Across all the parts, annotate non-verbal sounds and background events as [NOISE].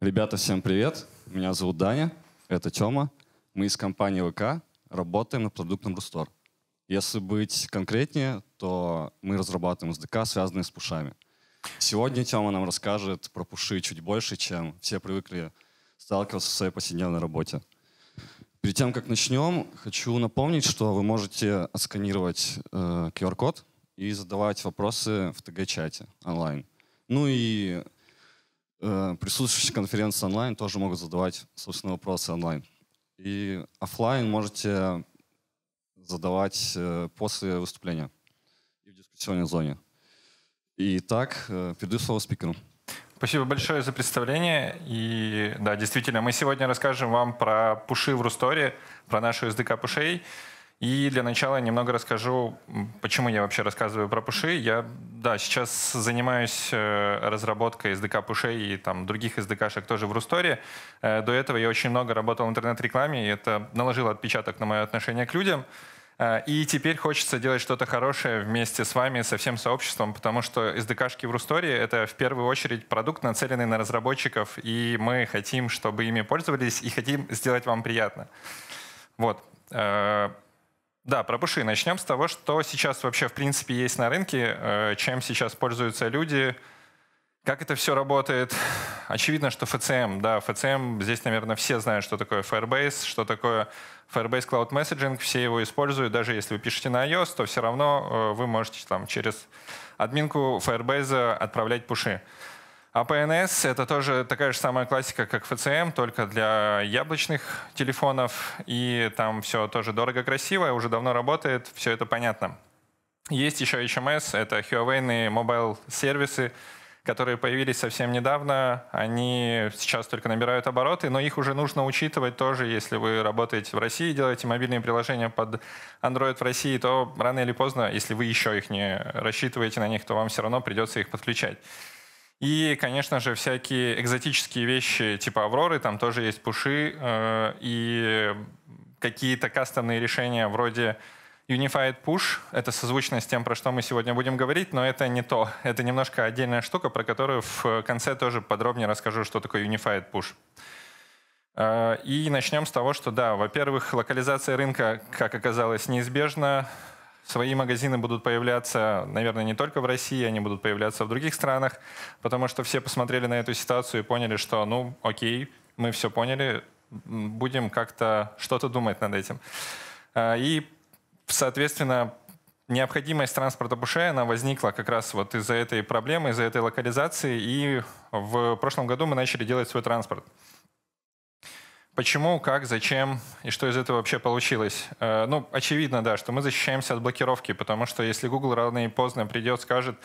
Ребята, всем привет. Меня зовут Даня, это Тёма. Мы из компании ВК, работаем над продуктом Рустор. Если быть конкретнее, то мы разрабатываем SDK, связанные с пушами. Сегодня тема нам расскажет про пуши чуть больше, чем все привыкли сталкиваться в своей повседневной работе. Перед тем, как начнем, хочу напомнить, что вы можете отсканировать э, QR-код и задавать вопросы в ТГ-чате онлайн. Ну и э, присутствующие конференции онлайн тоже могут задавать, собственно, вопросы онлайн. И офлайн можете задавать э, после выступления и в дискуссионной зоне. Итак, так, э, передаю слово спикеру. Спасибо большое за представление. И да, действительно, мы сегодня расскажем вам про пуши в Русторе, про нашу SDK пушей. И для начала немного расскажу, почему я вообще рассказываю про пуши. Я, да, сейчас занимаюсь э, разработкой SDK пушей и там других SDK-шек тоже в Русторе. До этого я очень много работал в интернет-рекламе, и это наложило отпечаток на мое отношение к людям. Э, и теперь хочется делать что-то хорошее вместе с вами, со всем сообществом, потому что SDK-шки в Рустори — это в первую очередь продукт, нацеленный на разработчиков, и мы хотим, чтобы ими пользовались, и хотим сделать вам приятно. Вот. Э, да, про пуши. Начнем с того, что сейчас вообще в принципе есть на рынке, э, чем сейчас пользуются люди — как это все работает? Очевидно, что FCM. Да, FCM, здесь, наверное, все знают, что такое Firebase, что такое Firebase Cloud Messaging, все его используют. Даже если вы пишете на iOS, то все равно э, вы можете там, через админку Firebase отправлять пуши. APNS а — это тоже такая же самая классика, как FCM, только для яблочных телефонов. И там все тоже дорого-красиво, уже давно работает, все это понятно. Есть еще HMS — это Huawei мобайл-сервисы, которые появились совсем недавно, они сейчас только набирают обороты, но их уже нужно учитывать тоже, если вы работаете в России, делаете мобильные приложения под Android в России, то рано или поздно, если вы еще их не рассчитываете на них, то вам все равно придется их подключать. И, конечно же, всякие экзотические вещи типа Авроры, там тоже есть пуши, э, и какие-то кастомные решения вроде Unified Push — это созвучно с тем, про что мы сегодня будем говорить, но это не то. Это немножко отдельная штука, про которую в конце тоже подробнее расскажу, что такое Unified Push. Э, и начнем с того, что да, во-первых, локализация рынка, как оказалось, неизбежна. Свои магазины будут появляться, наверное, не только в России, они будут появляться в других странах, потому что все посмотрели на эту ситуацию и поняли, что, ну, окей, мы все поняли, будем как-то что-то думать над этим. Э, и соответственно, необходимость транспорта Буше, она возникла как раз вот из-за этой проблемы, из-за этой локализации, и в прошлом году мы начали делать свой транспорт. Почему, как, зачем и что из этого вообще получилось? Э, ну, очевидно, да, что мы защищаемся от блокировки, потому что если Google рано и поздно придет, скажет,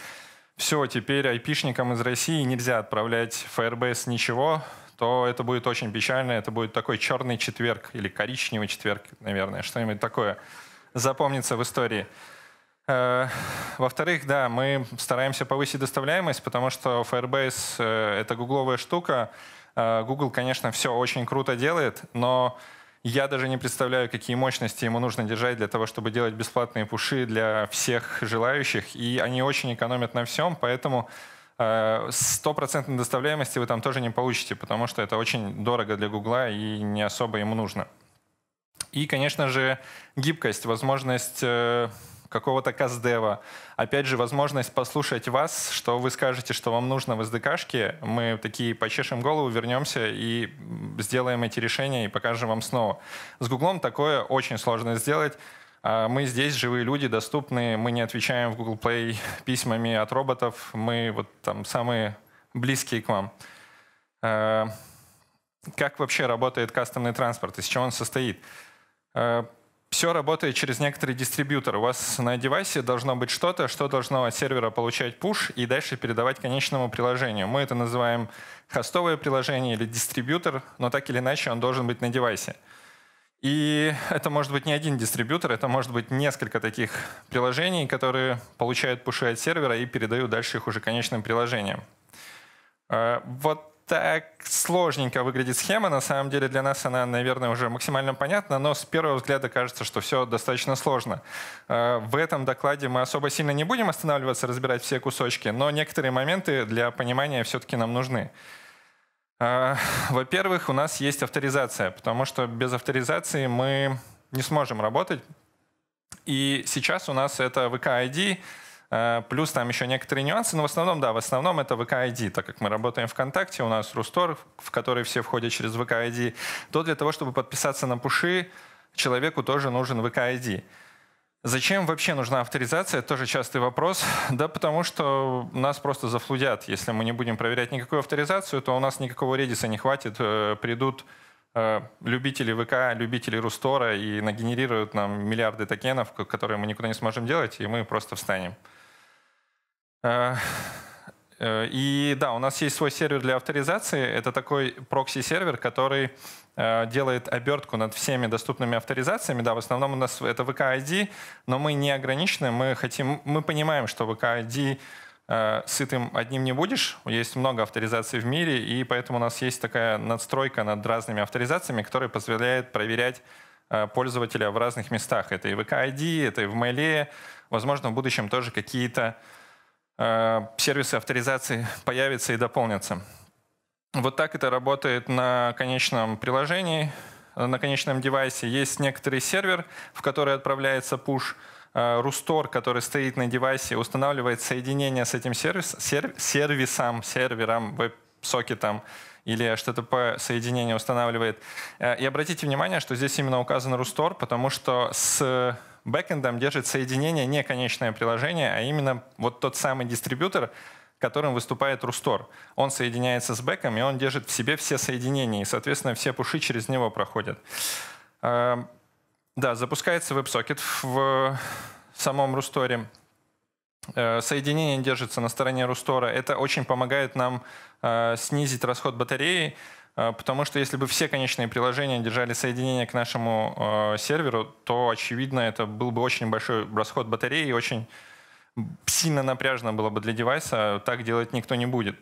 все, теперь айпишникам из России нельзя отправлять Firebase ничего, то это будет очень печально, это будет такой черный четверг или коричневый четверг, наверное, что-нибудь такое запомнится в истории. Э, во-вторых, да, мы стараемся повысить доставляемость, потому что Firebase э, — это гугловая штука. Э, Google, конечно, все очень круто делает, но я даже не представляю, какие мощности ему нужно держать для того, чтобы делать бесплатные пуши для всех желающих. И они очень экономят на всем, поэтому стопроцентной доставляемости вы там тоже не получите, потому что это очень дорого для Гугла и не особо ему нужно. И, конечно же, гибкость, возможность э, какого-то каздева. Опять же, возможность послушать вас, что вы скажете, что вам нужно в SDK-шке. Мы такие почешем голову, вернемся и сделаем эти решения и покажем вам снова. С Гуглом такое очень сложно сделать. А, мы здесь живые люди, доступны, мы не отвечаем в Google Play письмами от роботов, мы вот там самые близкие к вам. Э, как вообще работает кастомный транспорт, из чего он состоит? Э, все работает через некоторый дистрибьютор. У вас на девайсе должно быть что-то, что должно от сервера получать пуш и дальше передавать конечному приложению. Мы это называем хостовое приложение или дистрибьютор, но так или иначе он должен быть на девайсе. И это может быть не один дистрибьютор, это может быть несколько таких приложений, которые получают пуши от сервера и передают дальше их уже конечным приложениям. Э, вот так сложненько выглядит схема. На самом деле для нас она, наверное, уже максимально понятна, но с первого взгляда кажется, что все достаточно сложно. Э, в этом докладе мы особо сильно не будем останавливаться, разбирать все кусочки, но некоторые моменты для понимания все-таки нам нужны. Э, во-первых, у нас есть авторизация, потому что без авторизации мы не сможем работать. И сейчас у нас это VK-ID, Э, плюс там еще некоторые нюансы, но в основном, да, в основном это VK-ID, так как мы работаем ВКонтакте, у нас Рустор, в который все входят через VK-ID, то для того, чтобы подписаться на пуши, человеку тоже нужен VK-ID. Зачем вообще нужна авторизация? Это Тоже частый вопрос. Да потому что нас просто зафлудят. Если мы не будем проверять никакую авторизацию, то у нас никакого редиса не хватит. Э, придут э, любители ВК, любители Рустора и нагенерируют нам миллиарды токенов, которые мы никуда не сможем делать, и мы просто встанем. Э, э, и да, у нас есть свой сервер для авторизации. Это такой прокси-сервер, который э, делает обертку над всеми доступными авторизациями. Да, в основном у нас это VK-ID, но мы не ограничены. Мы, хотим, мы понимаем, что VK-ID сытым одним не будешь. Есть много авторизаций в мире, и поэтому у нас есть такая надстройка над разными авторизациями, которая позволяет проверять пользователя в разных местах. Это и в VK ID, это и в Mail. Возможно, в будущем тоже какие-то Э, сервисы авторизации [LAUGHS] появятся и дополнятся. Вот так это работает на конечном приложении, э, на конечном девайсе. Есть некоторый сервер, в который отправляется пуш э, Рустор, который стоит на девайсе, устанавливает соединение с этим сервис, сер, сервисом, сервером, веб-сокетом или HTTP соединение устанавливает. И обратите внимание, что здесь именно указан Рустор, потому что с бэкэндом держит соединение не конечное приложение, а именно вот тот самый дистрибьютор, которым выступает Рустор. Он соединяется с бэком, и он держит в себе все соединения, и, соответственно, все пуши через него проходят. Эм, да, запускается WebSocket в самом Русторе. Э, соединение держится на стороне Рустора. Это очень помогает нам э, снизить расход батареи, Э, потому что если бы все конечные приложения держали соединение к нашему э, серверу, то, очевидно, это был бы очень большой расход батареи и очень сильно напряжно было бы для девайса, так делать никто не будет.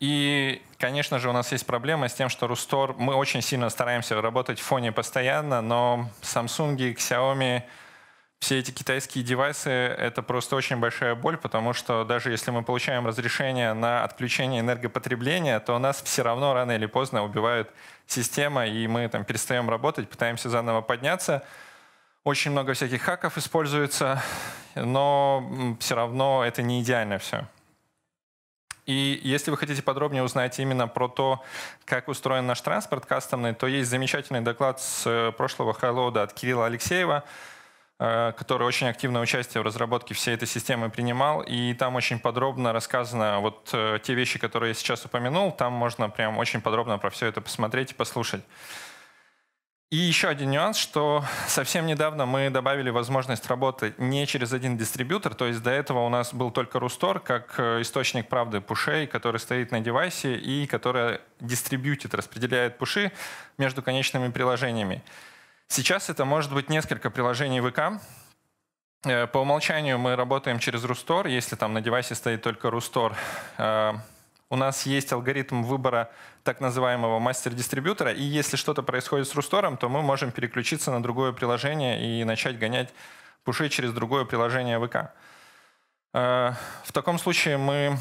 И, конечно же, у нас есть проблема с тем, что Рустор, мы очень сильно стараемся работать в фоне постоянно, но Samsung, Xiaomi, все эти китайские девайсы — это просто очень большая боль, потому что даже если мы получаем разрешение на отключение энергопотребления, то у нас все равно рано или поздно убивают система, и мы там перестаем работать, пытаемся заново подняться. Очень много всяких хаков используется, но все равно это не идеально все. И если вы хотите подробнее узнать именно про то, как устроен наш транспорт кастомный, то есть замечательный доклад с э, прошлого Хайлоуда от Кирилла Алексеева — Э, который очень активное участие в разработке всей этой системы принимал, и там очень подробно рассказано вот э, те вещи, которые я сейчас упомянул, там можно прям очень подробно про все это посмотреть и послушать. И еще один нюанс, что совсем недавно мы добавили возможность работы не через один дистрибьютор, то есть до этого у нас был только Рустор как э, источник правды пушей, который стоит на девайсе и который дистрибьютит, распределяет пуши между конечными приложениями. Сейчас это может быть несколько приложений ВК. Э, по умолчанию мы работаем через Рустор. Если там на девайсе стоит только Рустор, э, у нас есть алгоритм выбора так называемого мастер-дистрибьютора, и если что-то происходит с Рустором, то мы можем переключиться на другое приложение и начать гонять пуши через другое приложение ВК. Э, в таком случае мы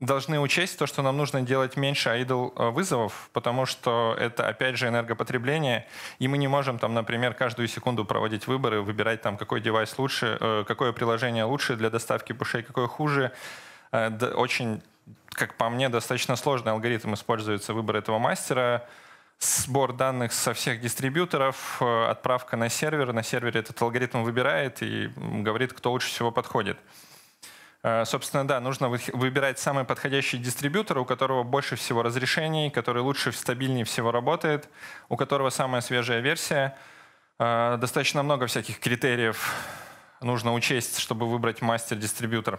должны учесть то, что нам нужно делать меньше айдл э, вызовов, потому что это, опять же, энергопотребление, и мы не можем, там, например, каждую секунду проводить выборы, выбирать, там, какой девайс лучше, э, какое приложение лучше для доставки пушей, какое хуже. Э, очень, как по мне, достаточно сложный алгоритм используется выбор этого мастера, сбор данных со всех дистрибьюторов, отправка на сервер. На сервере этот алгоритм выбирает и говорит, кто лучше всего подходит. Э, собственно, да, нужно выбирать самый подходящий дистрибьютор, у которого больше всего разрешений, который лучше, стабильнее всего работает, у которого самая свежая версия. Э, достаточно много всяких критериев нужно учесть, чтобы выбрать мастер-дистрибьютор.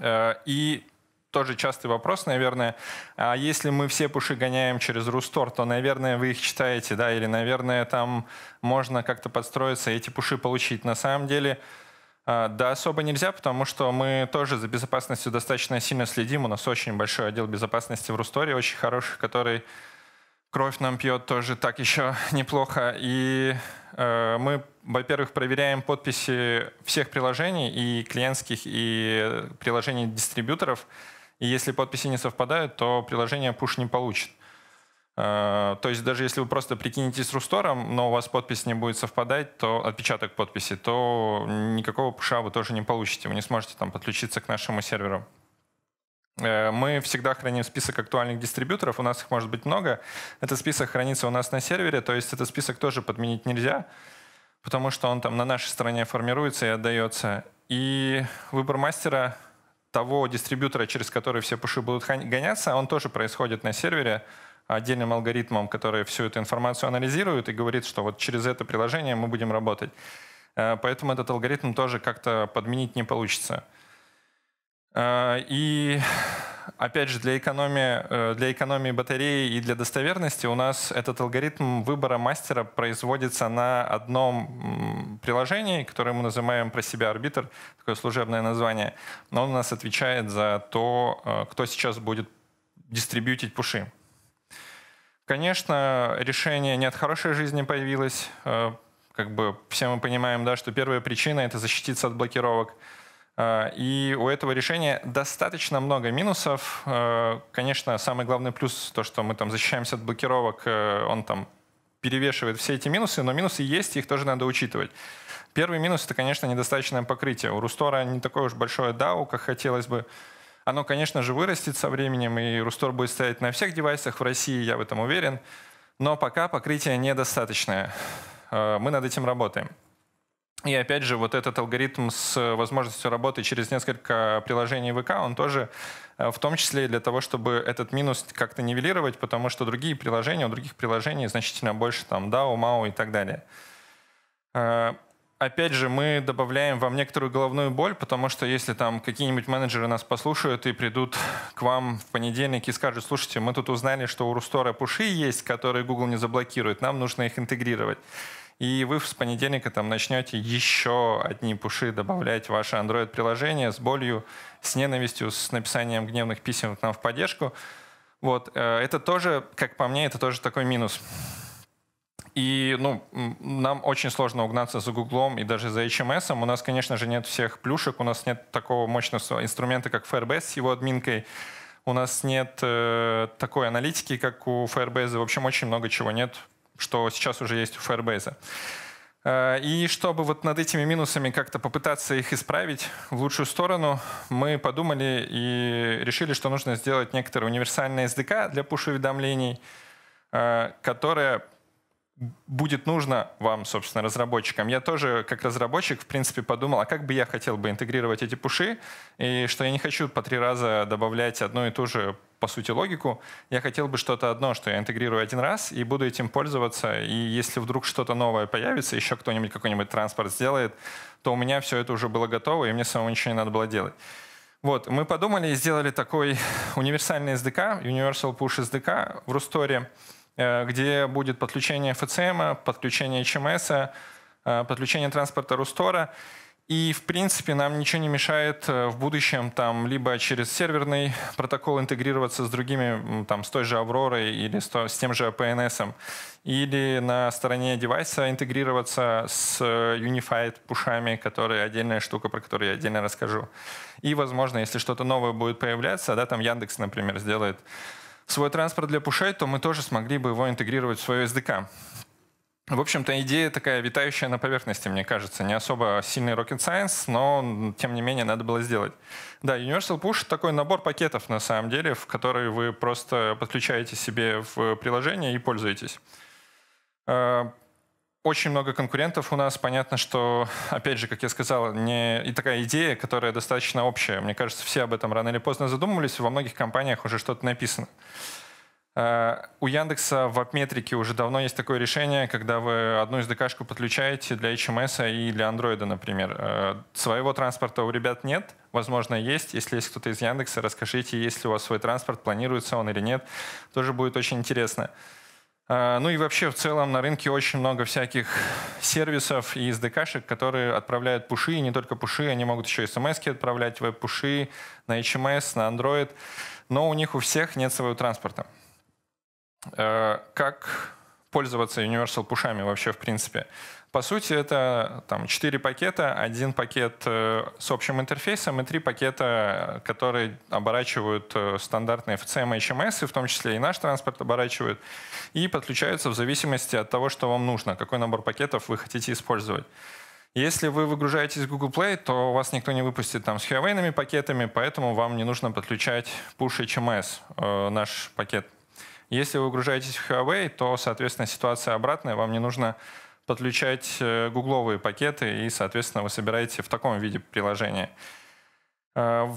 Э, и тоже частый вопрос, наверное, а если мы все пуши гоняем через Рустор, то, наверное, вы их читаете, да, или, наверное, там можно как-то подстроиться и эти пуши получить. На самом деле, а, да, особо нельзя, потому что мы тоже за безопасностью достаточно сильно следим. У нас очень большой отдел безопасности в Русторе, очень хороший, который кровь нам пьет тоже так еще [LAUGHS] неплохо. И э, мы, во-первых, проверяем подписи всех приложений, и клиентских, и приложений дистрибьюторов. И если подписи не совпадают, то приложение push не получит. Э, то есть даже если вы просто прикинетесь Рустором, но у вас подпись не будет совпадать, то отпечаток подписи, то никакого пуша вы тоже не получите. Вы не сможете там подключиться к нашему серверу. Э, мы всегда храним список актуальных дистрибьюторов, у нас их может быть много. Этот список хранится у нас на сервере, то есть этот список тоже подменить нельзя, потому что он там на нашей стороне формируется и отдается. И выбор мастера того дистрибьютора, через который все пуши будут гоняться, он тоже происходит на сервере отдельным алгоритмом, который всю эту информацию анализирует и говорит, что вот через это приложение мы будем работать. Э, поэтому этот алгоритм тоже как-то подменить не получится. Э, и опять же, для экономии, э, для экономии батареи и для достоверности у нас этот алгоритм выбора мастера производится на одном приложении, которое мы называем про себя арбитр, такое служебное название. Но он у нас отвечает за то, кто сейчас будет дистрибьютить пуши. Конечно, решение нет хорошей жизни появилось. Э, как бы все мы понимаем, да, что первая причина — это защититься от блокировок. Э, и у этого решения достаточно много минусов. Э, конечно, самый главный плюс — то, что мы там защищаемся от блокировок, он там перевешивает все эти минусы, но минусы есть, их тоже надо учитывать. Первый минус — это, конечно, недостаточное покрытие. У Рустора не такое уж большое DAO, как хотелось бы. Оно, конечно же, вырастет со временем, и Рустор будет стоять на всех девайсах в России, я в этом уверен. Но пока покрытие недостаточное. Э, мы над этим работаем. И опять же, вот этот алгоритм с возможностью работы через несколько приложений ВК, он тоже э, в том числе для того, чтобы этот минус как-то нивелировать, потому что другие приложения, у других приложений значительно больше там DAO, MAO и так далее. Э, опять же, мы добавляем вам некоторую головную боль, потому что если там какие-нибудь менеджеры нас послушают и придут к вам в понедельник и скажут, слушайте, мы тут узнали, что у Рустора пуши есть, которые Google не заблокирует, нам нужно их интегрировать. И вы с понедельника там начнете еще одни пуши добавлять в ваше Android-приложение с болью, с ненавистью, с написанием гневных писем к нам в поддержку. Вот, э, это тоже, как по мне, это тоже такой минус. И ну, нам очень сложно угнаться за Гуглом и даже за HMS. У нас, конечно же, нет всех плюшек, у нас нет такого мощного инструмента, как Firebase с его админкой. У нас нет э, такой аналитики, как у Firebase. В общем, очень много чего нет, что сейчас уже есть у Firebase. Э, и чтобы вот над этими минусами как-то попытаться их исправить в лучшую сторону, мы подумали и решили, что нужно сделать некоторый универсальный SDK для пуш-уведомлений, э, которое будет нужно вам, собственно, разработчикам. Я тоже, как разработчик, в принципе, подумал, а как бы я хотел бы интегрировать эти пуши, и что я не хочу по три раза добавлять одну и ту же, по сути, логику. Я хотел бы что-то одно, что я интегрирую один раз и буду этим пользоваться, и если вдруг что-то новое появится, еще кто-нибудь какой-нибудь транспорт сделает, то у меня все это уже было готово, и мне самому ничего не надо было делать. Вот, мы подумали и сделали такой универсальный SDK, Universal Push SDK в Русторе. Э, где будет подключение ФЦМ, подключение ЧМС, э, подключение транспорта Рустора. И, в принципе, нам ничего не мешает э, в будущем там либо через серверный протокол интегрироваться с другими, там, с той же Авророй или с, то, с тем же PNS, или на стороне девайса интегрироваться с Unified пушами, которые отдельная штука, про которую я отдельно расскажу. И, возможно, если что-то новое будет появляться, да, там Яндекс, например, сделает свой транспорт для пушей, то мы тоже смогли бы его интегрировать в свое SDK. В общем-то, идея такая витающая на поверхности, мне кажется. Не особо сильный rocket science, но, тем не менее, надо было сделать. Да, Universal Push — такой набор пакетов, на самом деле, в который вы просто подключаете себе в приложение и пользуетесь. А, очень много конкурентов у нас. Понятно, что, опять же, как я сказал, не... и такая идея, которая достаточно общая. Мне кажется, все об этом рано или поздно задумывались. Во многих компаниях уже что-то написано. Э, у Яндекса в апметрике уже давно есть такое решение, когда вы одну SDK-шку подключаете для HMS а и для Android, например. Э, своего транспорта у ребят нет, возможно, есть. Если есть кто-то из Яндекса, расскажите, есть ли у вас свой транспорт, планируется он или нет. Тоже будет очень интересно. А, ну и вообще в целом на рынке очень много всяких сервисов и SDK-шек, которые отправляют пуши, и не только пуши, они могут еще и смс отправлять, веб-пуши на HMS, на Android, но у них у всех нет своего транспорта. А, как пользоваться universal пушами вообще в принципе? По сути, это там, 4 пакета, один пакет э, с общим интерфейсом и три пакета, которые оборачивают э, стандартные FCM и HMS, и в том числе и наш транспорт оборачивают, и подключаются в зависимости от того, что вам нужно, какой набор пакетов вы хотите использовать. Если вы выгружаетесь в Google Play, то вас никто не выпустит там с Huawei пакетами, поэтому вам не нужно подключать Push HMS, э, наш пакет. Если вы выгружаетесь в Huawei, то, соответственно, ситуация обратная, вам не нужно подключать э, гугловые пакеты, и, соответственно, вы собираете в таком виде приложение. Э,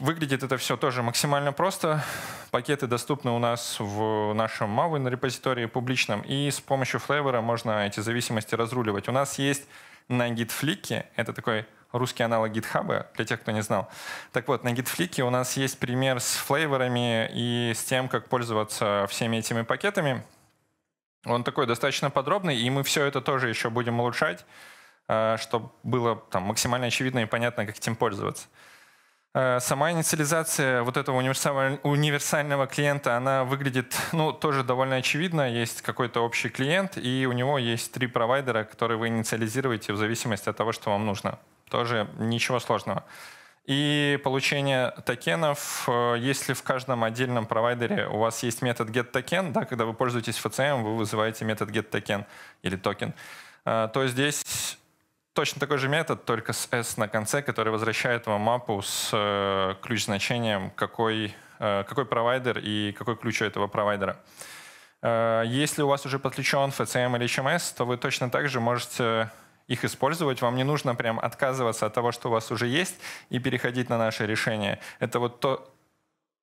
выглядит это все тоже максимально просто. Пакеты доступны у нас в нашем Maven репозитории публичном, и с помощью флейвера можно эти зависимости разруливать. У нас есть на GitFlick, это такой русский аналог GitHub, для тех, кто не знал. Так вот, на GitFlick у нас есть пример с флейворами и с тем, как пользоваться всеми этими пакетами. Он такой достаточно подробный, и мы все это тоже еще будем улучшать, э, чтобы было там, максимально очевидно и понятно, как этим пользоваться. Э, сама инициализация вот этого универсального клиента, она выглядит ну, тоже довольно очевидно. Есть какой-то общий клиент, и у него есть три провайдера, которые вы инициализируете в зависимости от того, что вам нужно. Тоже ничего сложного. И получение токенов, э, если в каждом отдельном провайдере у вас есть метод getToken, да, когда вы пользуетесь FCM, вы вызываете метод getToken или токен, э, то здесь точно такой же метод, только с S на конце, который возвращает вам мапу с э, ключ-значением, какой, какой провайдер и какой ключ у этого провайдера. Если у вас уже подключен FCM или HMS, то вы точно так же можете их использовать. Вам не нужно прям отказываться от того, что у вас уже есть, и переходить на наше решение. Это вот то,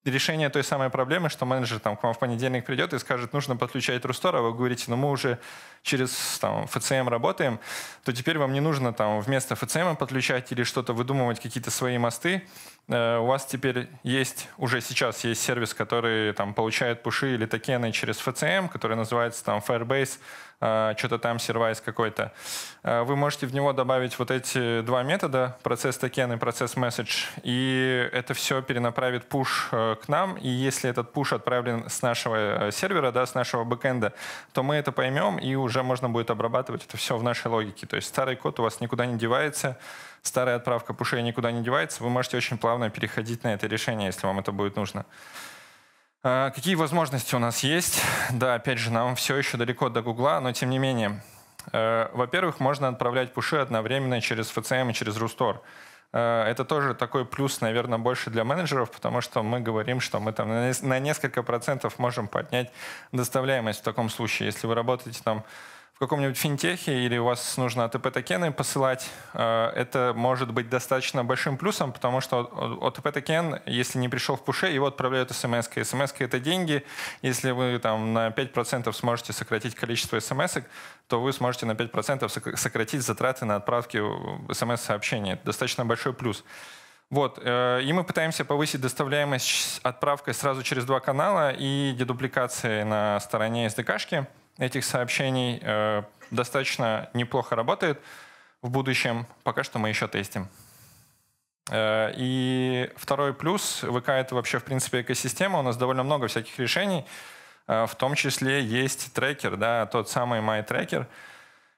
решение той самой проблемы, что менеджер там, к вам в понедельник придет и скажет, нужно подключать Рустор, а вы говорите, ну мы уже через там, FCM работаем, то теперь вам не нужно там, вместо FCM подключать или что-то выдумывать, какие-то свои мосты. Э, у вас теперь есть, уже сейчас есть сервис, который там получает пуши или токены через FCM, который называется там Firebase, э, что-то там сервайс какой-то. Э, вы можете в него добавить вот эти два метода, процесс токен и процесс message, и это все перенаправит пуш к нам, и если этот пуш отправлен с нашего сервера, да, с нашего бэкэнда, то мы это поймем, и уже можно будет обрабатывать это все в нашей логике. То есть старый код у вас никуда не девается, старая отправка пушей никуда не девается, вы можете очень плавно переходить на это решение, если вам это будет нужно. А, какие возможности у нас есть? Да, опять же, нам все еще далеко до Гугла, но тем не менее. Э, во-первых, можно отправлять пуши одновременно через FCM и через Рустор. Э, это тоже такой плюс, наверное, больше для менеджеров, потому что мы говорим, что мы там на несколько процентов можем поднять доставляемость в таком случае. Если вы работаете там каком-нибудь финтехе или у вас нужно АТП-токены посылать, э, это может быть достаточно большим плюсом, потому что АТП-токен, если не пришел в пуше, его отправляют смс -кой. смс -кой это деньги. Если вы там на 5% сможете сократить количество смс то вы сможете на 5% сократить затраты на отправки смс-сообщений. достаточно большой плюс. Вот, э, и мы пытаемся повысить доставляемость отправкой сразу через два канала и дедупликации на стороне SDK-шки этих сообщений э, достаточно неплохо работает. В будущем пока что мы еще тестим. Э, и второй плюс ВК — это вообще, в принципе, экосистема. У нас довольно много всяких решений. Э, в том числе есть трекер, да, тот самый MyTracker.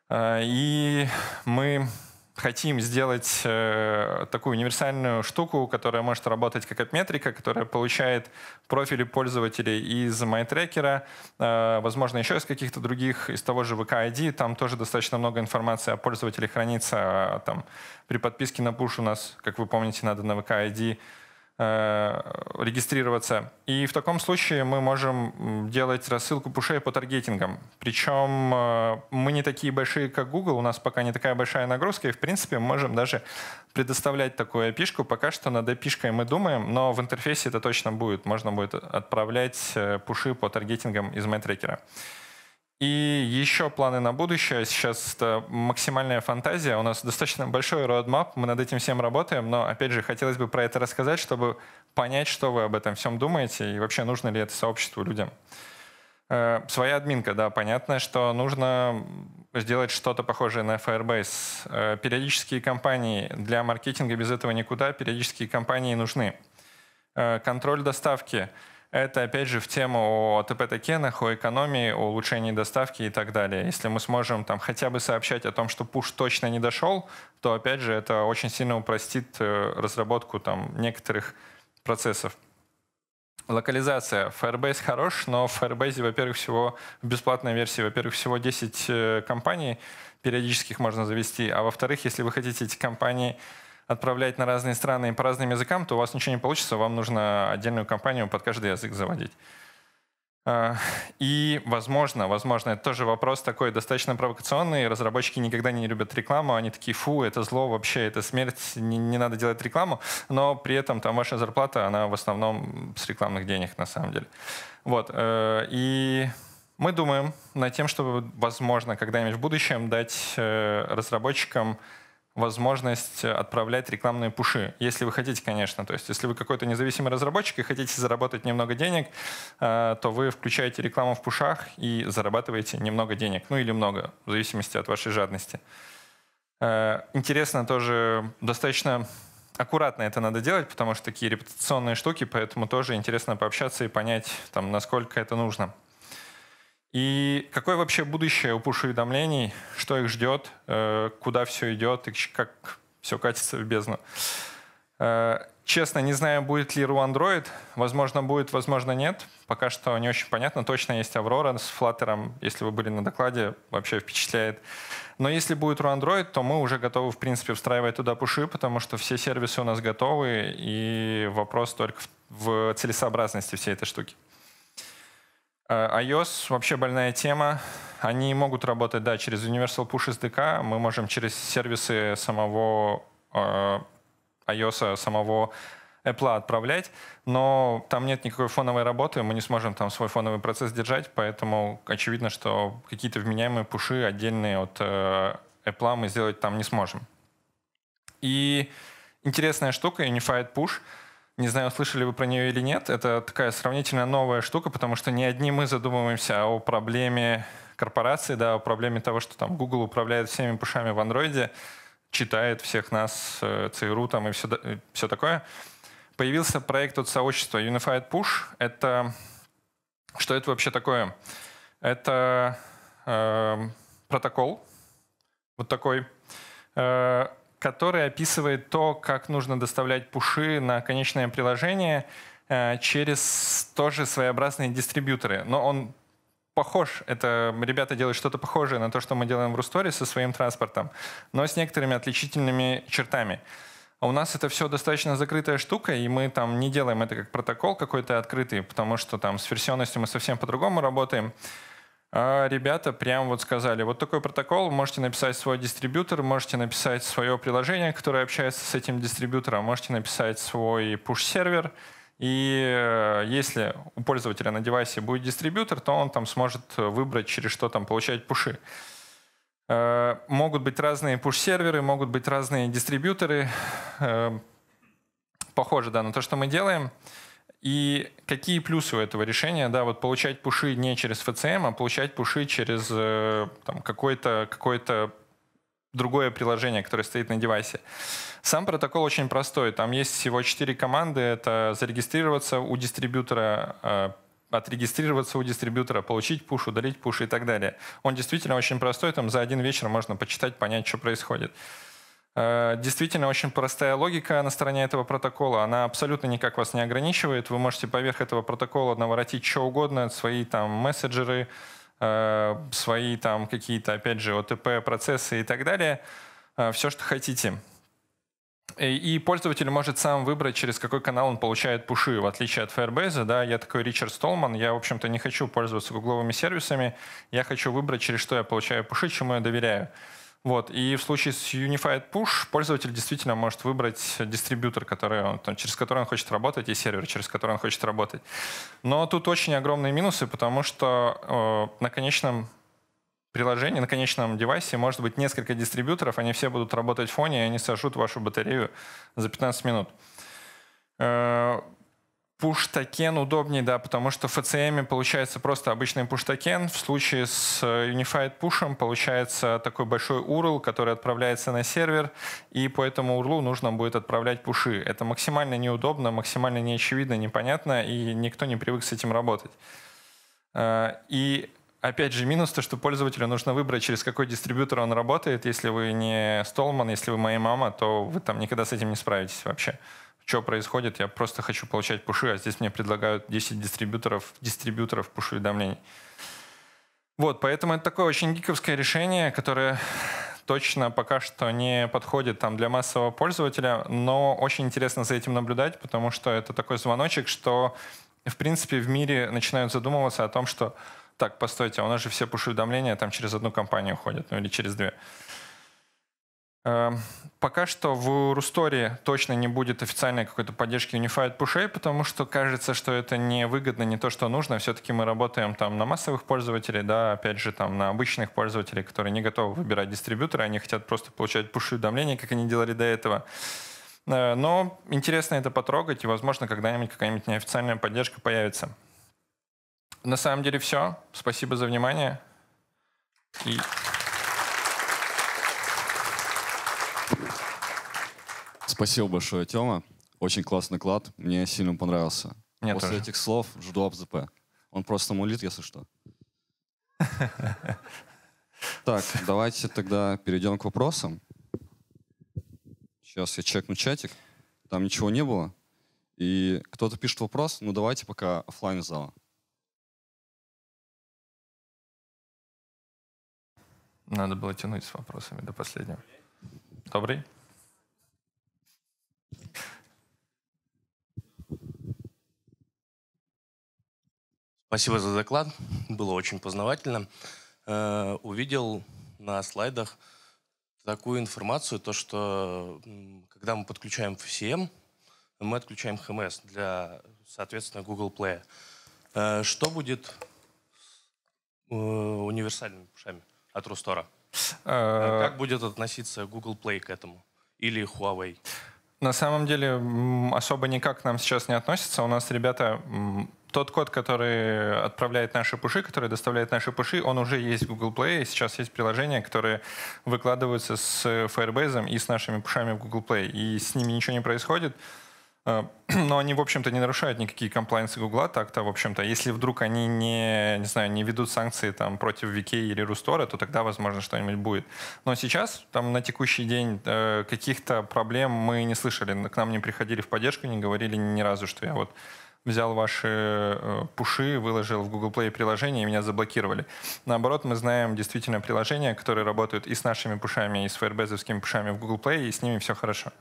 Э, и мы хотим сделать э, такую универсальную штуку, которая может работать как метрика, которая получает профили пользователей из MyTracker, э, возможно, еще из каких-то других, из того же VK-ID, там тоже достаточно много информации о пользователе хранится. А, там, при подписке на Push у нас, как вы помните, надо на VK-ID Э, регистрироваться. И в таком случае мы можем делать рассылку пушей по таргетингам. Причем э, мы не такие большие, как Google, у нас пока не такая большая нагрузка, и в принципе мы можем даже предоставлять такую API. Пока что над API мы думаем, но в интерфейсе это точно будет. Можно будет отправлять э, пуши по таргетингам из MyTracker. И еще планы на будущее. Сейчас это максимальная фантазия. У нас достаточно большой роадмап, мы над этим всем работаем, но, опять же, хотелось бы про это рассказать, чтобы понять, что вы об этом всем думаете и вообще нужно ли это сообществу людям. Э, своя админка, да, понятно, что нужно сделать что-то похожее на Firebase. Э, периодические компании для маркетинга без этого никуда, периодические компании нужны. Э, контроль доставки — это, опять же, в тему о ТП-токенах, о экономии, о улучшении доставки и так далее. Если мы сможем там хотя бы сообщать о том, что пуш точно не дошел, то, опять же, это очень сильно упростит э, разработку там некоторых процессов. Локализация. Firebase хорош, но в Firebase, во-первых, всего в бесплатной версии, во-первых, всего 10 э, компаний периодических можно завести, а во-вторых, если вы хотите эти компании отправлять на разные страны и по разным языкам, то у вас ничего не получится, вам нужно отдельную компанию под каждый язык заводить. А, и, возможно, возможно, это тоже вопрос такой достаточно провокационный. Разработчики никогда не любят рекламу. Они такие, фу, это зло вообще, это смерть, не, не надо делать рекламу. Но при этом там ваша зарплата, она в основном с рекламных денег на самом деле. Вот. Э, и мы думаем над тем, чтобы, возможно, когда-нибудь в будущем дать э, разработчикам возможность отправлять рекламные пуши, если вы хотите, конечно. То есть, если вы какой-то независимый разработчик и хотите заработать немного денег, э, то вы включаете рекламу в пушах и зарабатываете немного денег, ну или много, в зависимости от вашей жадности. Э, интересно тоже, достаточно аккуратно это надо делать, потому что такие репутационные штуки, поэтому тоже интересно пообщаться и понять, там, насколько это нужно. И какое вообще будущее у пуш-уведомлений? Что их ждет? Э, куда все идет? И как все катится в бездну? Э, честно, не знаю, будет ли у Android. Возможно, будет, возможно, нет. Пока что не очень понятно. Точно есть Аврора с Flutter, если вы были на докладе, вообще впечатляет. Но если будет у Android, то мы уже готовы, в принципе, встраивать туда пуши, потому что все сервисы у нас готовы, и вопрос только в целесообразности всей этой штуки. А, iOS вообще больная тема. Они могут работать, да, через Universal Push SDK. Мы можем через сервисы самого э, iOS, самого Apple отправлять, но там нет никакой фоновой работы, мы не сможем там свой фоновый процесс держать, поэтому очевидно, что какие-то вменяемые пуши отдельные от э, Apple мы сделать там не сможем. И интересная штука Unified Push — не знаю, слышали вы про нее или нет. Это такая сравнительно новая штука, потому что не одни мы задумываемся о проблеме корпорации, да, о проблеме того, что там Google управляет всеми пушами в андроиде, читает всех нас, э, ЦРУ там и все, и все такое. Появился проект от сообщества Unified Push. Это... Что это вообще такое? Это э, протокол, вот такой, э, который описывает то, как нужно доставлять пуши на конечное приложение э, через тоже своеобразные дистрибьюторы. Но он похож, это ребята делают что-то похожее на то, что мы делаем в Русторе со своим транспортом, но с некоторыми отличительными чертами. А у нас это все достаточно закрытая штука, и мы там не делаем это как протокол какой-то открытый, потому что там с версионностью мы совсем по-другому работаем. А ребята прям вот сказали, вот такой протокол, можете написать свой дистрибьютор, можете написать свое приложение, которое общается с этим дистрибьютором, можете написать свой пуш сервер и э, если у пользователя на девайсе будет дистрибьютор, то он там сможет выбрать, через что там получать пуши. Э, могут быть разные пуш-серверы, могут быть разные дистрибьюторы. Э, похоже, да, на то, что мы делаем. И какие плюсы у этого решения? Да, вот получать пуши не через ФЦМ, а получать пуши через э, там, какое-то какое другое приложение, которое стоит на девайсе. Сам протокол очень простой. Там есть всего 4 команды. Это зарегистрироваться у дистрибьютора, э, отрегистрироваться у дистрибьютора, получить пуш, удалить пуш и так далее. Он действительно очень простой. Там за один вечер можно почитать, понять, что происходит. Э, действительно, очень простая логика на стороне этого протокола. Она абсолютно никак вас не ограничивает. Вы можете поверх этого протокола наворотить что угодно, свои там мессенджеры, э, свои там какие-то, опять же, otp процессы и так далее. Э, Все, что хотите. И пользователь может сам выбрать, через какой канал он получает пуши, в отличие от Firebase. Да, я такой Ричард Столман, я, в общем-то, не хочу пользоваться гугловыми сервисами, я хочу выбрать, через что я получаю пуши, чему я доверяю. Вот. И в случае с Unified Push пользователь действительно может выбрать дистрибьютор, который он, там, через который он хочет работать, и сервер, через который он хочет работать. Но тут очень огромные минусы, потому что э, на конечном приложении, на конечном девайсе может быть несколько дистрибьюторов, они все будут работать в фоне, и они сожрут вашу батарею за 15 минут. Э, Пуш-токен удобнее, да, потому что в FCM получается просто обычный пуш-токен. В случае с э, Unified Push получается такой большой URL, который отправляется на сервер, и по этому URL нужно будет отправлять пуши. Это максимально неудобно, максимально неочевидно, непонятно, и никто не привык с этим работать. Э, и опять же, минус то, что пользователю нужно выбрать, через какой дистрибьютор он работает. Если вы не Столман, если вы моя мама, то вы там никогда с этим не справитесь вообще. Uh, что происходит, я просто хочу получать пуши, а здесь мне предлагают 10 дистрибьюторов, дистрибьюторов пуш-уведомлений. Вот, поэтому это такое очень гиковское решение, которое точно пока что не подходит там для массового пользователя, но очень интересно за этим наблюдать, потому что это такой звоночек, что в принципе в мире начинают задумываться о том, что так, постойте, а у нас же все пуш-уведомления там через одну компанию ходят, ну или через две. Uh, Эм, пока что в Русторе точно не будет официальной какой-то поддержки Unified Push, потому что кажется, что это не выгодно, не то, что нужно. Все-таки мы работаем там на массовых пользователей, да, опять же, там на обычных пользователей, которые не готовы выбирать дистрибьютора, они хотят просто получать пуш-уведомления, как они делали до этого. Э, но интересно это потрогать, и, возможно, когда-нибудь какая-нибудь неофициальная поддержка появится. На самом деле все. Спасибо за внимание. И... Спасибо большое, Тёма. Очень классный клад. Мне сильно понравился. Мне После тоже. этих слов жду АПЗП. Он просто мулит, если что. [LAUGHS] Так, давайте тогда перейдем к вопросам. Сейчас я чекну чатик. Там ничего не было. И кто-то пишет вопрос, ну давайте пока офлайн зала. Надо было тянуть с вопросами до последнего. Добрый? Спасибо за доклад. Было очень познавательно. Э, увидел на слайдах такую информацию, то, что когда мы подключаем FCM, мы отключаем HMS для, соответственно, Google Play. Э, что будет с э, универсальными пушами от Рустора? Как будет относиться Google Play к этому? Или Huawei? На самом деле особо никак к нам сейчас не относится. У нас ребята тот код, который отправляет наши пуши, который доставляет наши пуши, он уже есть в Google Play. сейчас есть приложения, которые выкладываются с Firebase и с нашими пушами в Google Play. И с ними ничего не происходит. Э, [CLEARS THROAT] но они, в общем-то, не нарушают никакие комплайнсы Гугла так-то, в общем-то. Если вдруг они не, не знаю, не ведут санкции там, против Вики или Рустора, то тогда, возможно, что-нибудь будет. Но сейчас, там, на текущий день, э, каких-то проблем мы не слышали. К нам не приходили в поддержку, не говорили ни разу, что я вот взял ваши э, пуши, выложил в Google Play приложение, и меня заблокировали. Наоборот, мы знаем действительно приложения, которые работают и с нашими пушами, и с фаербезовскими пушами в Google Play, и с ними все хорошо.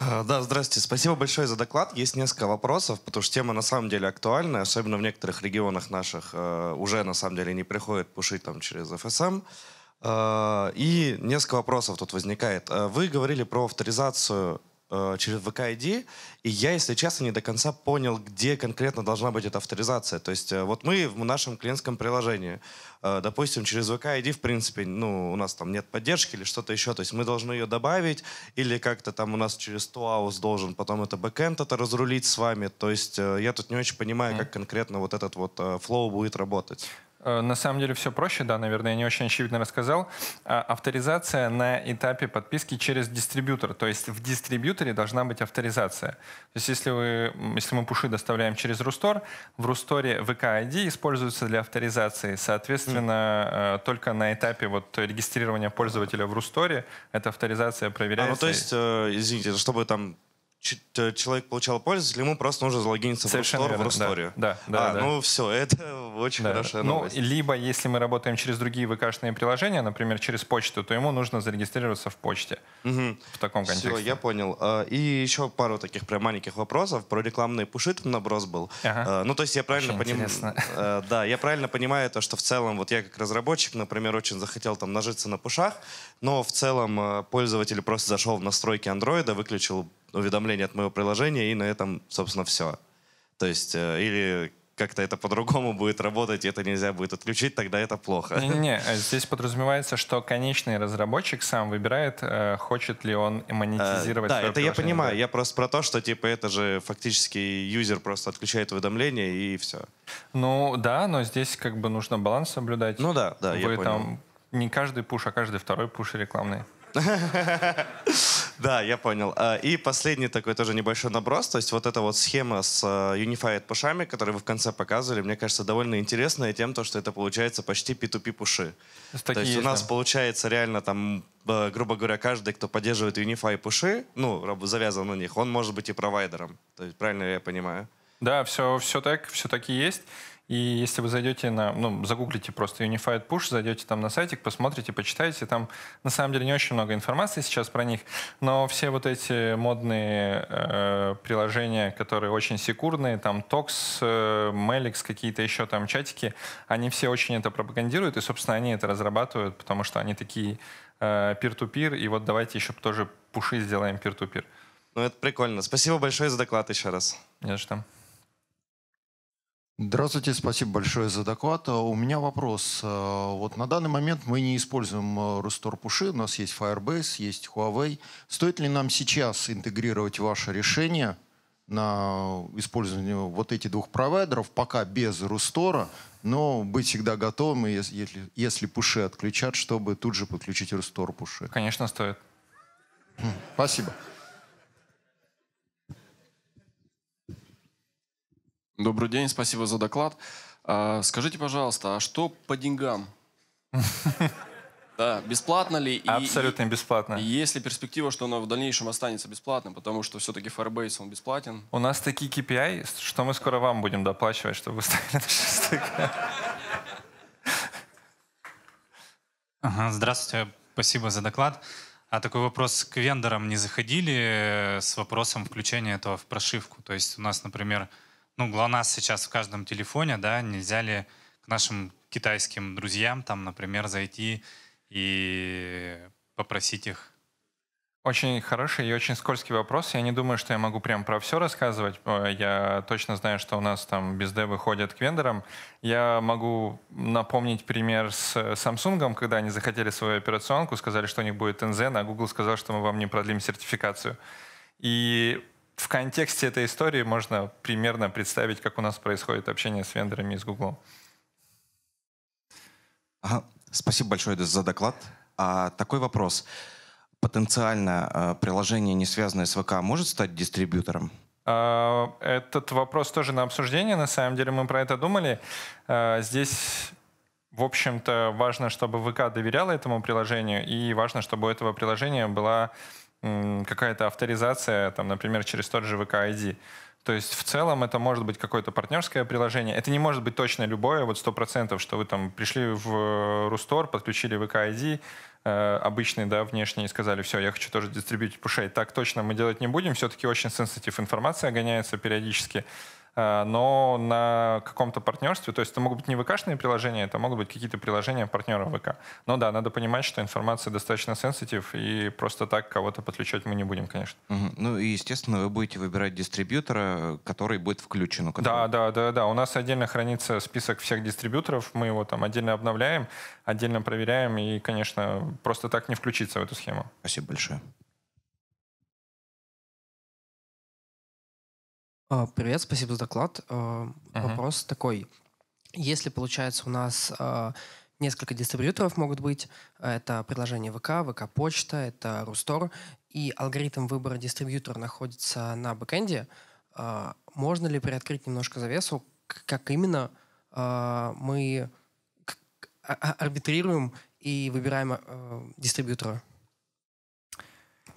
Э, да, здравствуйте. Спасибо большое за доклад. Есть несколько вопросов, потому что тема на самом деле актуальна, особенно в некоторых регионах наших э, уже на самом деле не приходит пушить там через ФСМ. Эм. Э, и несколько вопросов тут возникает. Вы говорили про авторизацию Э, через vk и я, если честно, не до конца понял, где конкретно должна быть эта авторизация. То есть э, вот мы в нашем клиентском приложении, э, допустим, через vk в принципе, ну, у нас там нет поддержки или что-то еще, то есть мы должны ее добавить, или как-то там у нас через Туаус должен потом это бэкэнд это разрулить с вами. То есть я тут не очень понимаю, mm. как конкретно вот этот вот флоу будет работать. Э, на самом деле все проще, да, наверное, я не очень очевидно рассказал. А, авторизация на этапе подписки через дистрибьютор. То есть в дистрибьюторе должна быть авторизация. То есть если, вы, если мы пуши доставляем через Рустор, в Русторе VK-ID используется для авторизации. Соответственно, mm. только на этапе вот регистрирования пользователя в Русторе эта авторизация проверяется. А, ну то есть, э, извините, ну, чтобы там человек получал пользу, ему просто нужно залогиниться Совершенно в Store, верно, в Да, да, а, да, ну все, это [LAUGHS] очень да. хорошая ну, новость. Ну, либо если мы работаем через другие вк приложения, например, через почту, то ему нужно зарегистрироваться в почте. Угу. В таком контексте. Все, я понял. А, и еще пару таких прям маленьких вопросов. Про рекламные пуши там наброс был. Ага. А, ну, то есть я правильно понимаю... Э, да, я правильно понимаю то, что в целом, вот я как разработчик, например, очень захотел там нажиться на пушах, но в целом э, пользователь просто зашел в настройки андроида, выключил уведомления уведомление от моего приложения, и на этом, собственно, все. То есть, э, или как-то это по-другому будет работать, и это нельзя будет отключить, тогда это плохо. Не, не, э, здесь подразумевается, что конечный разработчик сам выбирает, э, хочет ли он монетизировать. А, да, это я понимаю. Да. Я просто про то, что типа это же фактически юзер просто отключает уведомления и все. Ну да, но здесь как бы нужно баланс соблюдать. Ну да, да, Вы я там понял. не каждый пуш, а каждый второй пуш рекламный. [LAUGHS] Да, я понял. А, и последний такой тоже небольшой наброс. То есть вот эта вот схема с э, Unified пушами, которые вы в конце показывали, мне кажется, довольно интересная тем, то, что это получается почти P2P пуши. То есть есть, у нас да. получается реально там э, грубо говоря, каждый, кто поддерживает Unify пуши, ну, завязан на них, он может быть и провайдером. То есть правильно я понимаю? Да, все, все так, все так и есть. И если вы зайдете на, ну, загуглите просто Unified Push, зайдете там на сайтик, посмотрите, почитайте. Там на самом деле не очень много информации сейчас про них, но все вот эти модные э, приложения, которые очень секурные, там Tox, э, Melix, какие-то еще там чатики, они все очень это пропагандируют, и, собственно, они это разрабатывают, потому что они такие пир ту пир. peer и вот давайте еще тоже пуши сделаем пир ту пир. Ну, это прикольно. Спасибо большое за доклад еще раз. Не за что. Здравствуйте, спасибо большое за доклад. А, у меня вопрос. А, вот на данный момент мы не используем а, Рустор Пуши, у нас есть Firebase, есть Huawei. Стоит ли нам сейчас интегрировать ваше решение на использование вот этих двух провайдеров, пока без Рустора, но быть всегда готовым, если, если пуши отключат, чтобы тут же подключить Рустор Пуши? Конечно, стоит. Хм, спасибо. Добрый день, спасибо за доклад. А, скажите, пожалуйста, а что по деньгам? [LAUGHS] Да, бесплатно ли? Абсолютно и, бесплатно. И есть ли перспектива, что оно в дальнейшем останется бесплатным, потому что все-таки Firebase, он бесплатен? У нас такие KPI, что мы скоро вам будем доплачивать, чтобы вы стали наши [LAUGHS] здравствуйте, спасибо за доклад. А такой вопрос к вендорам не заходили э, с вопросом включения этого в прошивку? То есть у нас, например, ну, ГЛОНАСС сейчас в каждом телефоне, да, нельзя ли к нашим китайским друзьям, там, например, зайти и попросить их? Очень хороший и очень скользкий вопрос. Я не думаю, что я могу прям про все рассказывать. Э, я точно знаю, что у нас там бездевы ходят к вендорам. Я могу напомнить пример с э, Samsung, когда они захотели свою операционку, сказали, что у них будет Tencent, а Google сказал, что мы вам не продлим сертификацию. И в контексте этой истории можно примерно представить, как у нас происходит общение с вендорами из Google. Ага. Спасибо большое за доклад. А, такой вопрос. Потенциально а, приложение, не связанное с ВК, может стать дистрибьютором? А, этот вопрос тоже на обсуждение. На самом деле мы про это думали. А, здесь в общем-то, важно, чтобы ВК доверяла этому приложению, и важно, чтобы у этого приложения была какая-то авторизация, там, например, через тот же VK-ID. То есть в целом это может быть какое-то партнерское приложение. Это не может быть точно любое, вот 100%, что вы там пришли в э, Рустор, подключили VK-ID, э, обычный, да, внешний, и сказали, все, я хочу тоже дистрибьютить пушей. Так точно мы делать не будем, все-таки очень сенситив информация гоняется периодически. А, но на каком-то партнерстве, то есть это могут быть не ВК-шные приложения, это могут быть какие-то приложения партнеров ВК. Но да, надо понимать, что информация достаточно сенситив, и просто так кого-то подключать мы не будем, конечно. Угу. Ну и, естественно, вы будете выбирать дистрибьютора, который будет включен. У которого... Да, да, да, да. У нас отдельно хранится список всех дистрибьюторов, мы его там отдельно обновляем, отдельно проверяем, и, конечно, просто так не включиться в эту схему. Спасибо большое. А, привет, спасибо за доклад. Uh-huh. Вопрос такой. Если, получается, у нас а, несколько дистрибьюторов могут быть, это приложение ВК, ВК-почта, это Рустор, и алгоритм выбора дистрибьютора находится на бэкэнде, можно ли приоткрыть немножко завесу, как именно мы арбитрируем и выбираем дистрибьютора?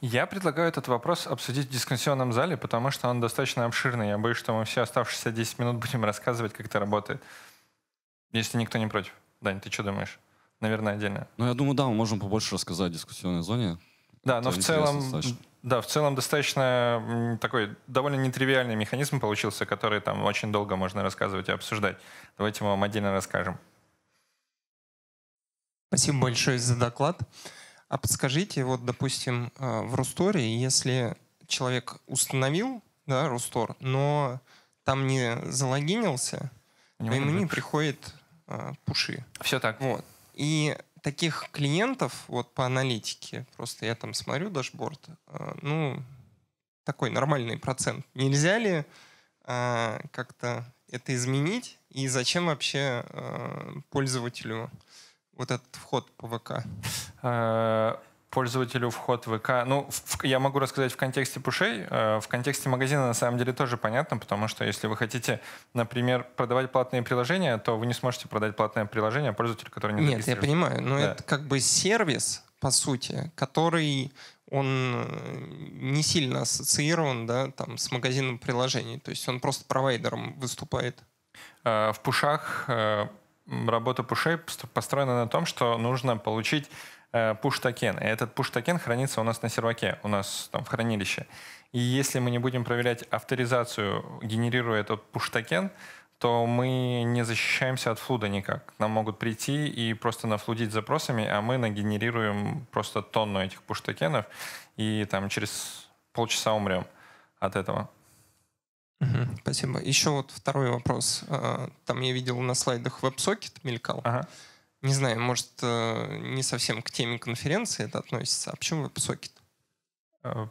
Я предлагаю этот вопрос обсудить в дискуссионном зале, потому что он достаточно обширный. Я боюсь, что мы все оставшиеся 10 минут будем рассказывать, как это работает. Если никто не против. Дань, ты что думаешь? Наверное, отдельно. Ну, я думаю, да, мы можем побольше рассказать в дискуссионной зоне. Да, это но в целом, достаточно. да, в целом достаточно такой довольно нетривиальный механизм получился, который там очень долго можно рассказывать и обсуждать. Давайте мы вам отдельно расскажем. Спасибо большое за доклад. А подскажите, вот, допустим, э, в Русторе, если человек установил, да, Рустор, но там не залогинился, то ему не приходит а, пуши. Все так. Вот. И таких клиентов, вот по аналитике, просто я там смотрю дашборд, а, ну, такой нормальный процент. Нельзя ли а, как-то это изменить? И зачем вообще а, пользователю вот этот вход по ВК? Э, пользователю вход ВК. Ну, в, я могу рассказать в контексте пушей. Э, в контексте магазина на самом деле тоже понятно, потому что если вы хотите, например, продавать платные приложения, то вы не сможете продать платное приложение а пользователю, который не Нет, я понимаю, но да. это как бы сервис, по сути, который он э, не сильно ассоциирован да, там, с магазином приложений. То есть он просто провайдером выступает. В пушах работа пушей построена на том, что нужно получить э, пуш-токен. И этот пуш-токен хранится у нас на серваке, у нас там в хранилище. И если мы не будем проверять авторизацию, генерируя этот пуш-токен, то мы не защищаемся от флуда никак. Нам могут прийти и просто нафлудить запросами, а мы нагенерируем просто тонну этих пуш-токенов и там через полчаса умрем от этого. Угу, спасибо. Еще вот второй вопрос. А, там я видел на слайдах WebSocket мелькал. Ага. Не знаю, может, э, не совсем к теме конференции это относится. А почему WebSocket? А,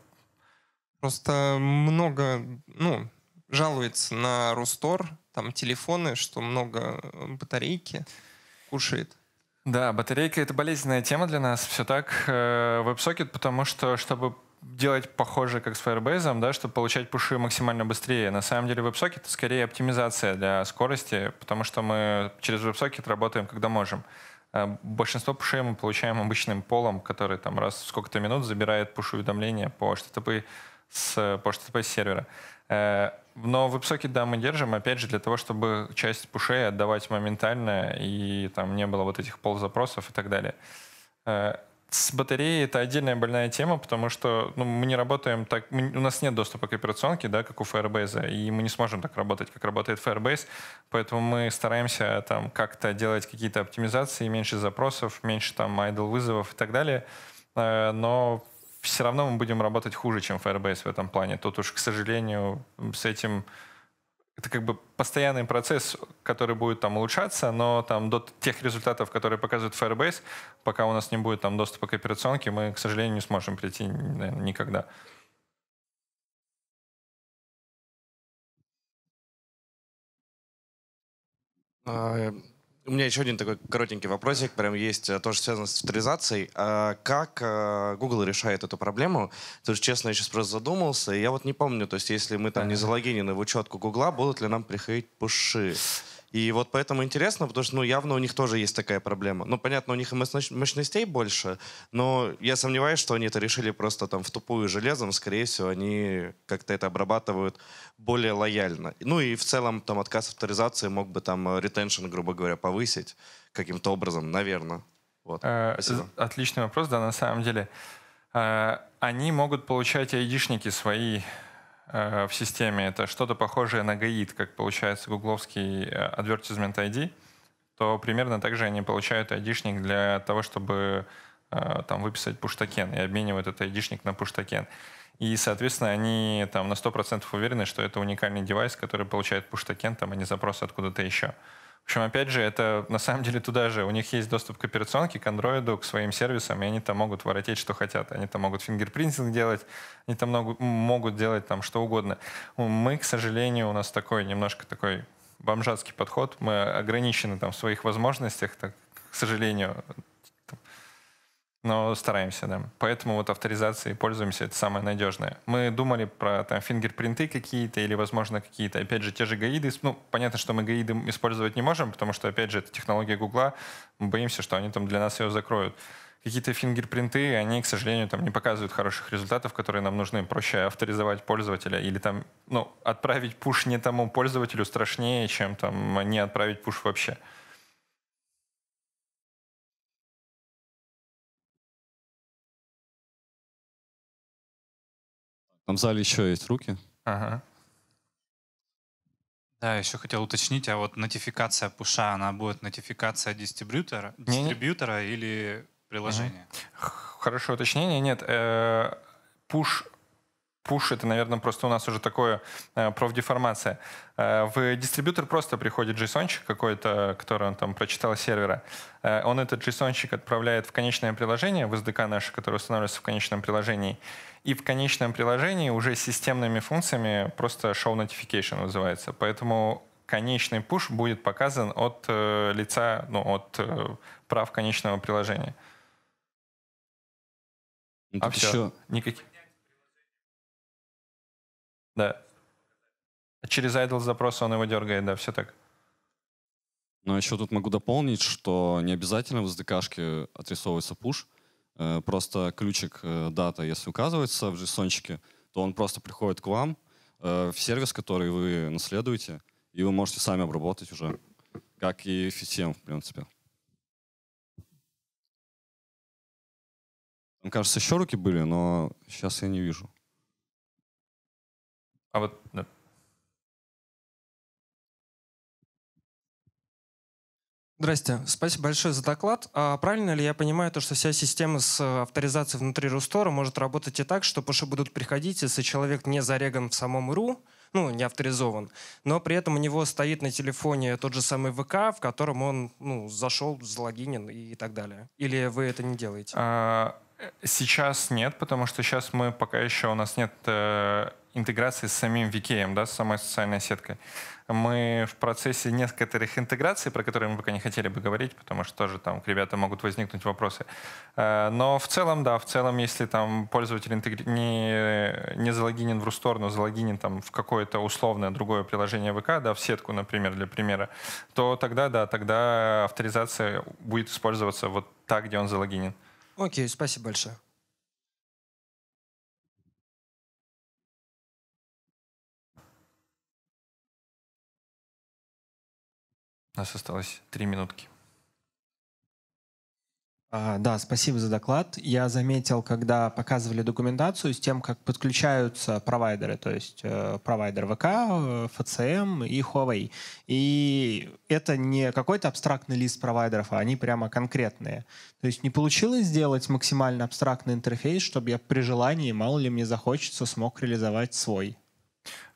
Просто много, ну, жалуется на Рустор, там телефоны, что много э, батарейки кушает. Да, батарейка — это болезненная тема для нас. Все так. WebSocket, э, потому что, чтобы делать похоже, как с Firebase, да, чтобы получать пуши максимально быстрее. На самом деле WebSocket — это скорее оптимизация для скорости, потому что мы через WebSocket работаем, когда можем. А большинство пушей мы получаем обычным полом, который там раз в сколько-то минут забирает пуш-уведомления по HTTP с, по HTTP сервера. Э, но WebSocket, да, мы держим, опять же, для того, чтобы часть пушей отдавать моментально, и там не было вот этих запросов и так далее. Э, с батареей это отдельная больная тема, потому что ну, мы не работаем так, мы, у нас нет доступа к операционке, да, как у Firebase, и мы не сможем так работать, как работает Firebase, поэтому мы стараемся там как-то делать какие-то оптимизации, меньше запросов, меньше там idle вызовов и так далее, э, но все равно мы будем работать хуже, чем Firebase в этом плане. Тут уж, к сожалению, с этим это как бы постоянный процесс, который будет там улучшаться, но там до тех результатов, которые показывает Firebase, пока у нас не будет там доступа к операционке, мы, к сожалению, не сможем прийти наверное, никогда. А, у меня еще один такой коротенький вопросик, прям есть, э, тоже связан с авторизацией. А как э, Google решает эту проблему? То есть, честно, я сейчас просто задумался, и я вот не помню, то есть если мы там не залогинены в учетку Google, будут ли нам приходить пуши? И вот поэтому интересно, потому что ну, явно у них тоже есть такая проблема. Ну, понятно, у них мощностей больше, но я сомневаюсь, что они это решили просто там в тупую железом. Скорее всего, они как-то это обрабатывают более лояльно. Ну и в целом там отказ авторизации мог бы там э, ретеншн, грубо говоря, повысить каким-то образом, наверное. Вот. Э, отличный вопрос, да, на самом деле. Э, они могут получать айдишники свои Э, в системе, это что-то похожее на ГАИД, как получается гугловский э, advertisement ID, то примерно также они получают айдишник для того, чтобы э, там выписать пуштакен и обменивают этот айдишник на пуштакен. И, соответственно, они там на 100% уверены, что это уникальный девайс, который получает пуштакен, там, а не запрос откуда-то еще. Uh, в общем, опять же, это на самом деле туда же. У них есть доступ к операционке, к андроиду, к своим сервисам, и они там могут воротить, что хотят. Они там могут фингерпринтинг делать, они там могут, могут делать там что угодно. Мы, к сожалению, у нас такой немножко такой бомжатский подход. Мы ограничены там в своих возможностях, так, к сожалению, но стараемся, да. Поэтому вот авторизацией пользуемся, это самое надежное. Мы думали про там фингерпринты какие-то или, возможно, какие-то, опять же, те же гаиды. Ну, понятно, что мы гаиды использовать не можем, потому что, опять же, это технология Гугла, мы боимся, что они там для нас ее закроют. Какие-то фингерпринты, они, к сожалению, там не показывают хороших результатов, которые нам нужны. Проще авторизовать пользователя или там, ну, отправить пуш не тому пользователю страшнее, чем там не отправить пуш вообще. Там в зале еще есть руки. Ага. Да, еще хотел уточнить, а вот нотификация пуша, она будет нотификация дистрибьютора, дистрибьютора или приложения? Хорошее уточнение. Нет, э, пуш Пуш — это, наверное, просто у нас уже такое э, профдеформация. Э, в дистрибьютор просто приходит json какой-то, который он там прочитал с сервера. Э, он этот json отправляет в конечное приложение, в SDK наше, которое устанавливается в конечном приложении. И в конечном приложении уже системными функциями просто show notification называется. Поэтому конечный пуш будет показан от э, лица, ну, от прав конечного приложения. Ну, а тут а все, никаких... Да. Через idle запрос он его дергает, да, все так. Но еще тут могу дополнить, что не обязательно в SDK-шке отрисовывается пуш, э, Просто ключик э, дата, если указывается в json то он просто приходит к вам э, в сервис, который вы наследуете, и вы можете сами обработать уже, как и FTM, в принципе. Там, кажется, еще руки были, но сейчас я не вижу. А вот да. Здрасте. Спасибо большое за доклад. А правильно ли я понимаю то, что вся система с э, авторизацией внутри Рустора может работать и так, что пуши будут приходить, если человек не зареган в самом РУ, ну, не авторизован, но при этом у него стоит на телефоне тот же самый ВК, в котором он ну, зашел, залогинен и так далее? Или вы это не делаете? А, Сейчас нет, потому что сейчас мы пока еще у нас нет э, интеграции с самим VKM, да, с самой социальной сеткой. Мы в процессе некоторых интеграций, про которые мы пока не хотели бы говорить, потому что тоже там к ребятам могут возникнуть вопросы. Э, но в целом, да, в целом, если там пользователь интегри... не, не залогинен в Рустор, но залогинен там в какое-то условное другое приложение ВК, да, в сетку, например, для примера, то тогда, да, тогда авторизация будет использоваться вот так, где он залогинен. Окей, спасибо большое. У нас осталось три минутки. А, да, спасибо за доклад. Я заметил, когда показывали документацию с тем, как подключаются провайдеры, то есть э, провайдер ВК, э, ФЦМ эм и Huawei. И это не какой-то абстрактный лист провайдеров, а они прямо конкретные. То есть не получилось сделать максимально абстрактный интерфейс, чтобы я при желании, мало ли мне захочется, смог реализовать свой.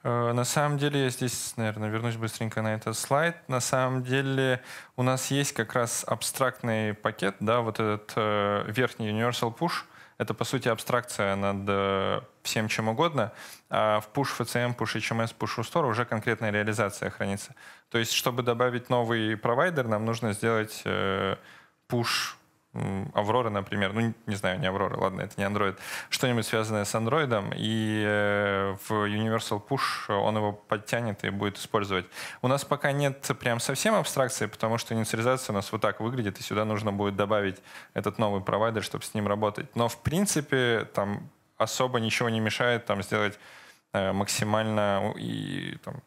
Э, на самом деле, я здесь, наверное, вернусь быстренько на этот слайд. На самом деле у нас есть как раз абстрактный пакет, да, вот этот э, верхний Universal Push. Это, по сути, абстракция над э, всем чем угодно. А в Push FCM, Push HMS, Push Restore уже конкретная реализация хранится. То есть, чтобы добавить новый провайдер, нам нужно сделать э, Push Аврора, например, ну, не знаю, не Аврора, ладно, это не Android, что-нибудь связанное с Android, и э, в Universal Push он его подтянет и будет использовать. У нас пока нет прям совсем абстракции, потому что инициализация у нас вот так выглядит, и сюда нужно будет добавить этот новый провайдер, чтобы с ним работать. Но, в принципе, там особо ничего не мешает там сделать э, максимально и там,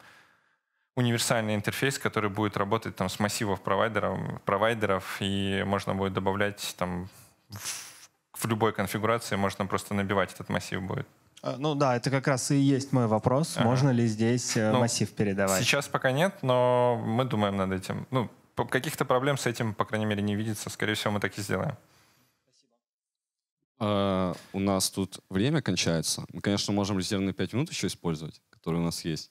универсальный интерфейс, который будет работать там, с массивов провайдеров, провайдеров, и можно будет добавлять там, в, в любой конфигурации, можно просто набивать этот массив будет. А, ну да, это как раз и есть мой вопрос. Ага. Можно ли здесь э, ну, массив передавать? Сейчас пока нет, но мы думаем над этим. Ну, каких-то проблем с этим, по крайней мере, не видится. Скорее всего, мы так и сделаем. Спасибо. А, у нас тут время кончается. Мы, конечно, можем резервные 5 минут еще использовать, которые у нас есть.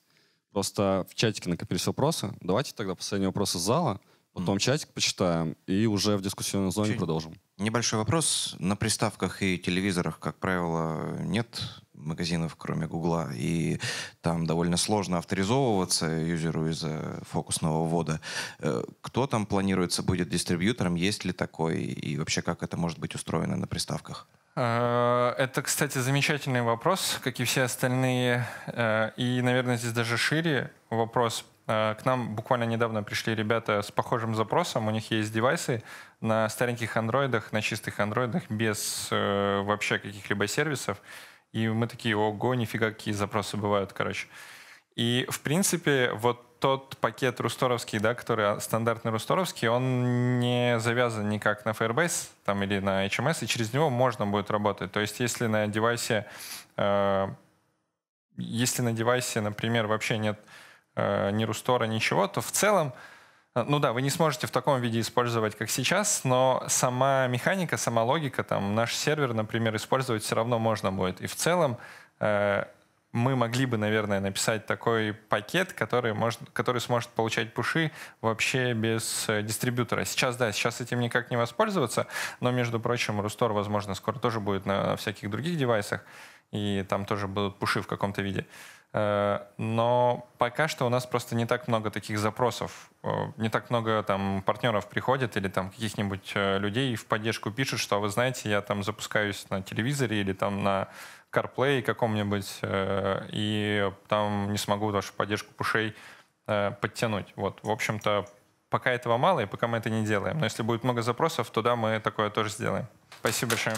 Просто в чатике накопились вопросы. Давайте тогда последний вопрос из зала, потом mm. чатик почитаем и уже в дискуссионной зоне Чуть продолжим. Небольшой вопрос. На приставках и телевизорах, как правило, нет магазинов, кроме Гугла, и там довольно сложно авторизовываться юзеру из-за фокусного ввода. Э, кто там планируется будет дистрибьютором, есть ли такой, и вообще как это может быть устроено на приставках? Э, это, кстати, замечательный вопрос, как и все остальные. Э, и, наверное, здесь даже шире вопрос. Э, к нам буквально недавно пришли ребята с похожим запросом. У них есть девайсы на стареньких андроидах, на чистых андроидах, без вообще каких-либо сервисов. И мы такие, ого, нифига, какие запросы бывают, короче. И, в принципе, вот тот пакет русторовский, да, который а, стандартный русторовский, он не завязан никак на Firebase там, или на HMS, и через него можно будет работать. То есть если на девайсе, э, если на девайсе, например, вообще нет э, ни рустора, ничего, то в целом, э, ну да, вы не сможете в таком виде использовать, как сейчас, но сама механика, сама логика, там, наш сервер, например, использовать все равно можно будет. И в целом э, мы могли бы, наверное, написать такой пакет, который, может, который сможет получать пуши вообще без э, дистрибьютора. Сейчас, да, сейчас этим никак не воспользоваться, но, между прочим, Рустор, возможно, скоро тоже будет на всяких других девайсах, и там тоже будут пуши в каком-то виде. Э, но пока что у нас просто не так много таких запросов, э, не так много там партнеров приходит или там каких-нибудь людей в поддержку пишут, что «А вы знаете, я там запускаюсь на телевизоре или там на CarPlay каком-нибудь, э, и там не смогу вашу поддержку пушей э, подтянуть. Вот, в общем-то, пока этого мало, и пока мы это не делаем. Но если будет много запросов, то мы такое тоже сделаем. Спасибо большое.